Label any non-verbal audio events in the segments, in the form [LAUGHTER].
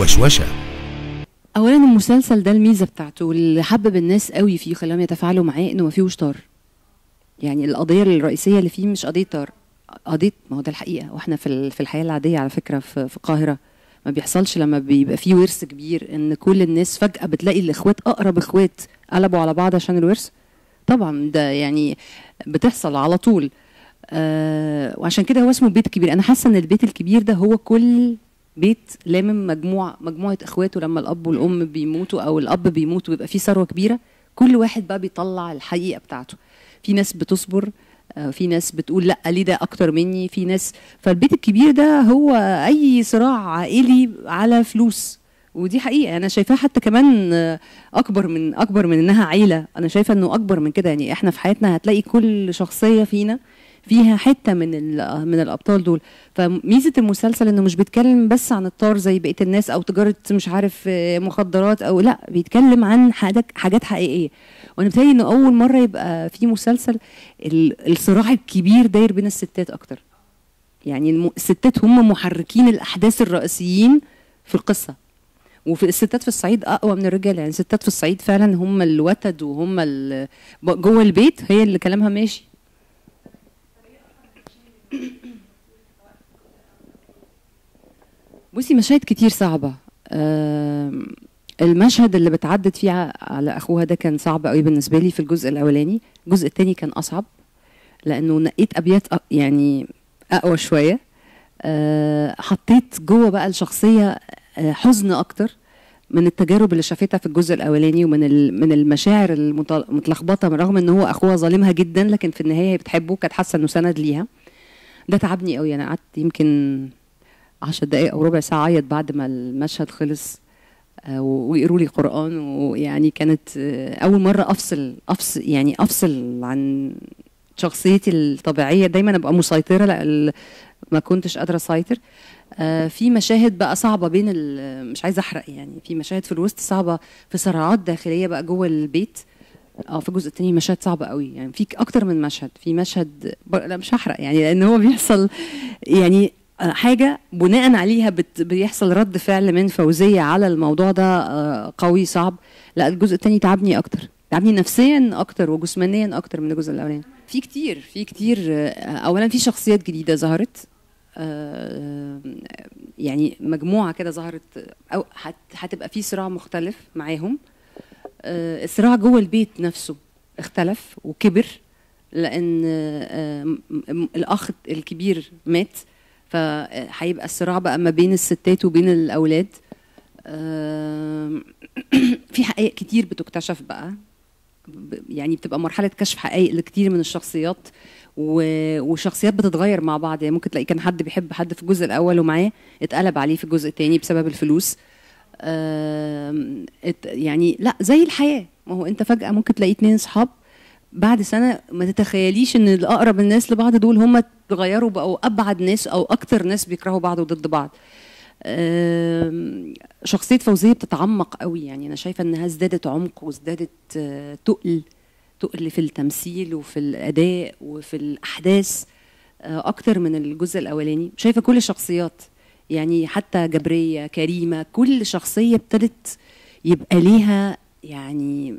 وشوشة اولا المسلسل ده الميزه بتاعته اللي حبب الناس قوي فيه خلاهم يتفاعلوا معاه انه ما فيهوش طار يعني القضيه الرئيسيه اللي فيه مش قضيه طار قضيه ما هو ده الحقيقه واحنا في في الحياه العاديه على فكره في, في القاهره ما بيحصلش لما بيبقى فيه ورث كبير ان كل الناس فجاه بتلاقي الاخوات اقرب اخوات قلبوا على بعض عشان الورث طبعا ده يعني بتحصل على طول آه وعشان كده هو اسمه بيت كبير انا حاسه ان البيت الكبير ده هو كل بيت لامم مجموعه مجموعه اخواته لما الاب والام بيموتوا او الاب بيموت ويبقى في ثروه كبيره كل واحد بقى بيطلع الحقيقه بتاعته في ناس بتصبر آه، في ناس بتقول لا ليه ده اكتر مني في ناس فالبيت الكبير ده هو اي صراع عائلي على فلوس ودي حقيقه انا شايفاها حتى كمان آه، اكبر من اكبر من انها عيله انا شايفه انه اكبر من كده يعني احنا في حياتنا هتلاقي كل شخصيه فينا فيها حته من من الابطال دول فميزه المسلسل انه مش بيتكلم بس عن الطار زي بقيه الناس او تجاره مش عارف آه، مخدرات او لا بيتكلم عن حاجات حقيقيه وانا بتهيألي انه اول مره يبقى في مسلسل الصراع الكبير داير بين الستات اكتر يعني الستات هم محركين الاحداث الرئيسيين في القصه وفي الستات في الصعيد اقوى من الرجال يعني الستات في الصعيد فعلا هم الوتد وهم جوه البيت هي اللي كلامها ماشي بصي مشاهد كتير صعبة المشهد اللي بتعدد فيه على اخوها ده كان صعب قوي بالنسبه لي في الجزء الاولاني الجزء الثاني كان اصعب لانه نقيت ابيات يعني اقوى شويه آه، حطيت جوه بقى الشخصيه آه، حزن اكتر من التجارب اللي شافتها في الجزء الاولاني ومن من المشاعر المتلخبطه رغم ان هو اخوها ظالمها جدا لكن في النهايه هي بتحبه كانت حاسه انه سند ليها ده تعبني قوي انا قعدت يمكن 10 دقائق او ربع ساعه عيط بعد ما المشهد خلص آه، ويقروا لي قران ويعني كانت آه، اول مره افصل افصل يعني افصل عن شخصيتي الطبيعيه دايما ابقى مسيطره لا ما كنتش قادره اسيطر آه، في مشاهد بقى صعبه بين مش عايزه احرق يعني في مشاهد في الوسط صعبه في صراعات داخليه بقى جوه البيت اه في الجزء التاني مشاهد صعبه قوي يعني في اكتر من مشهد في مشهد لا مش هحرق يعني لان هو بيحصل يعني حاجة بناء عليها بت... بيحصل رد فعل من فوزية على الموضوع ده آه، قوي صعب لا الجزء التاني تعبني أكتر تعبني نفسيا أكتر وجسمانيا أكتر من الجزء الأولاني في كتير في كتير آه، أولا في شخصيات جديدة ظهرت آه، يعني مجموعة كده ظهرت أو هتبقى في صراع مختلف معاهم الصراع جوه البيت نفسه اختلف وكبر لأن الأخ الكبير مات فهيبقى الصراع بقى ما بين الستات وبين الاولاد [CLEARS THROAT] في حقائق كتير بتكتشف بقى يعني بتبقى مرحله كشف حقائق لكتير من الشخصيات وشخصيات بتتغير مع بعض يعني ممكن تلاقي كان حد بيحب حد في الجزء الاول ومعاه اتقلب عليه في الجزء الثاني بسبب الفلوس يعني لا زي الحياه ما هو انت فجاه ممكن تلاقي اتنين صحاب بعد سنه ما تتخيليش ان الاقرب الناس لبعض دول هم اتغيروا بقوا ابعد ناس او اكتر ناس بيكرهوا بعض وضد بعض شخصيه فوزيه بتتعمق قوي يعني انا شايفه انها ازدادت عمق وازدادت آه، تقل تقل في التمثيل وفي الاداء وفي الاحداث آه، اكتر من الجزء الاولاني شايفه كل الشخصيات يعني حتى جبريه كريمه كل شخصيه ابتدت يبقى ليها يعني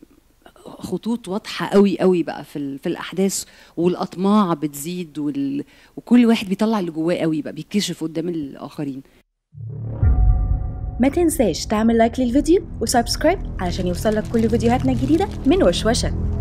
خطوط واضحه قوي قوي بقى في, في الاحداث والاطماع بتزيد وال... وكل واحد بيطلع اللي جواه قوي بقى بيكشف قدام الاخرين ما تنساش تعمل لايك للفيديو وسبسكرايب علشان يوصلك كل فيديوهاتنا الجديده من وشوشه